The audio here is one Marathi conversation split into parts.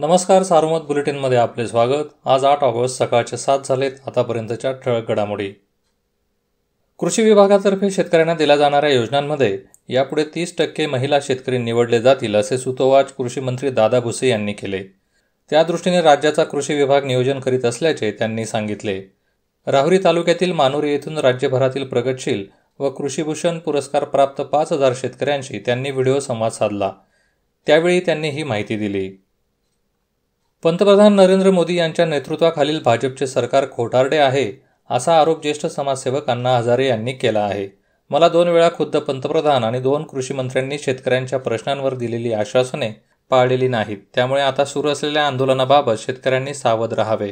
नमस्कार सार्वमत बुलेटिनमध्ये आपले स्वागत आज आठ ऑगस्ट सकाळचे सात झालेत आतापर्यंतच्या ठळक घडामोडी कृषी विभागातर्फे शेतकऱ्यांना दिल्या जाणाऱ्या योजनांमध्ये यापुढे तीस टक्के महिला शेतकरी निवडले जातील असे सुतोवाच कृषी मंत्री दादा भुसे यांनी केले त्यादृष्टीने राज्याचा कृषी विभाग नियोजन करीत असल्याचे त्यांनी सांगितले राहुरी तालुक्यातील मानुरी येथून राज्यभरातील प्रगतशील व कृषीभूषण पुरस्कार प्राप्त पाच हजार शेतकऱ्यांशी त्यांनी व्हिडिओ संवाद साधला त्यावेळी त्यांनी ही माहिती दिली पंतप्रधान नरेंद्र मोदी यांच्या नेतृत्वाखालील भाजपचे सरकार खोटारडे आहे असा आरोप ज्येष्ठ समाजसेवक अण्णा हजारे यांनी केला आहे मला दोन वेळा खुद्द पंतप्रधान आणि दोन कृषी मंत्र्यांनी शेतकऱ्यांच्या प्रश्नांवर दिलेली आश्वासने पाळलेली नाहीत त्यामुळे आता सुरू असलेल्या आंदोलनाबाबत शेतकऱ्यांनी सावध राहावे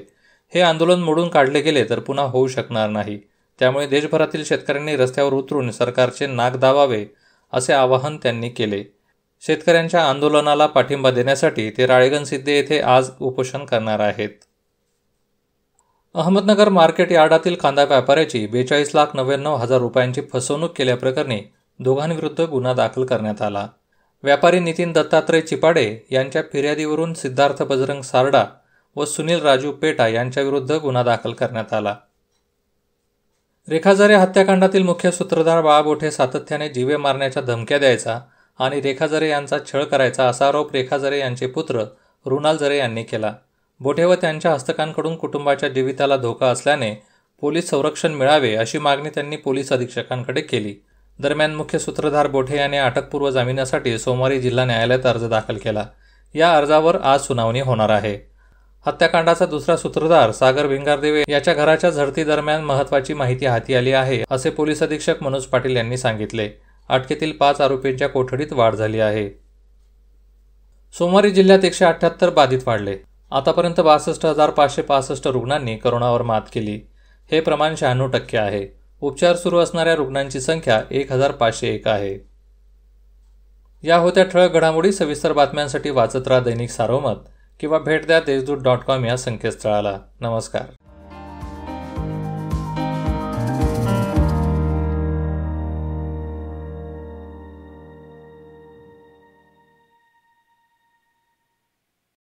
हे आंदोलन मोडून काढले गेले तर पुन्हा होऊ शकणार नाही त्यामुळे देशभरातील शेतकऱ्यांनी रस्त्यावर उतरून सरकारचे नाक दावावे असे आवाहन त्यांनी केले शेतकऱ्यांच्या आंदोलनाला पाठिंबा देण्यासाठी ते राळेगण सिद्धे येथे आज उपोषण करणार आहेत अहमदनगर मार्केट यार्डातील कांदा व्यापाऱ्याची बेचाळीस लाख नव्याण्णव हजार रुपयांची फसवणूक केल्याप्रकरणी दोघांविरुद्ध गुन्हा दाखल करण्यात आला व्यापारी नितीन दत्तात्रय चिपाडे यांच्या फिर्यादीवरून सिद्धार्थ बजरंग सारडा व सुनील राजू पेटा यांच्याविरुद्ध गुन्हा दाखल करण्यात आला रेखाजारे हत्याकांडातील मुख्य सूत्रधार बाळाबोठे सातत्याने जीवे मारण्याच्या धमक्या द्यायचा आणि रेखा जरे यांचा छळ करायचा असा आरोप रेखा जरे यांचे पुत्र रुणाल जरे यांनी केला बोठे व त्यांच्या हस्तकांकडून कुटुंबाच्या जीविताला धोका असल्याने पोलीस संरक्षण मिळावे अशी मागणी त्यांनी पोलीस अधीक्षकांकडे केली दरम्यान मुख्य सूत्रधार बोठे यांनी अटकपूर्व जामिनासाठी सोमवारी जिल्हा न्यायालयात अर्ज दाखल केला या अर्जावर आज सुनावणी होणार आहे हत्याकांडाचा दुसरा सूत्रधार सागर भिंगारदेवे याच्या घराच्या दरम्यान महत्वाची माहिती हाती आली आहे असे पोलीस अधीक्षक मनोज पाटील यांनी सांगितले अटकेतील पाच आरोपींच्या कोठडीत वाढ झाली आहे सोमवारी जिल्ह्यात एकशे अठ्ठ्याहत्तर बाधित वाढले आतापर्यंत बासष्ट हजार पाचशे पासष्ट रुग्णांनी करोनावर मात केली हे प्रमाण शहाण्णव टक्के आहे उपचार सुरू असणाऱ्या रुग्णांची संख्या एक हजार पाचशे एक आहे या होत्या ठळक घडामोडी सविस्तर बातम्यांसाठी वाचत राहा दैनिक सारोमत किंवा भेट द्या देशदूत डॉट कॉम या संकेतस्थळाला नमस्कार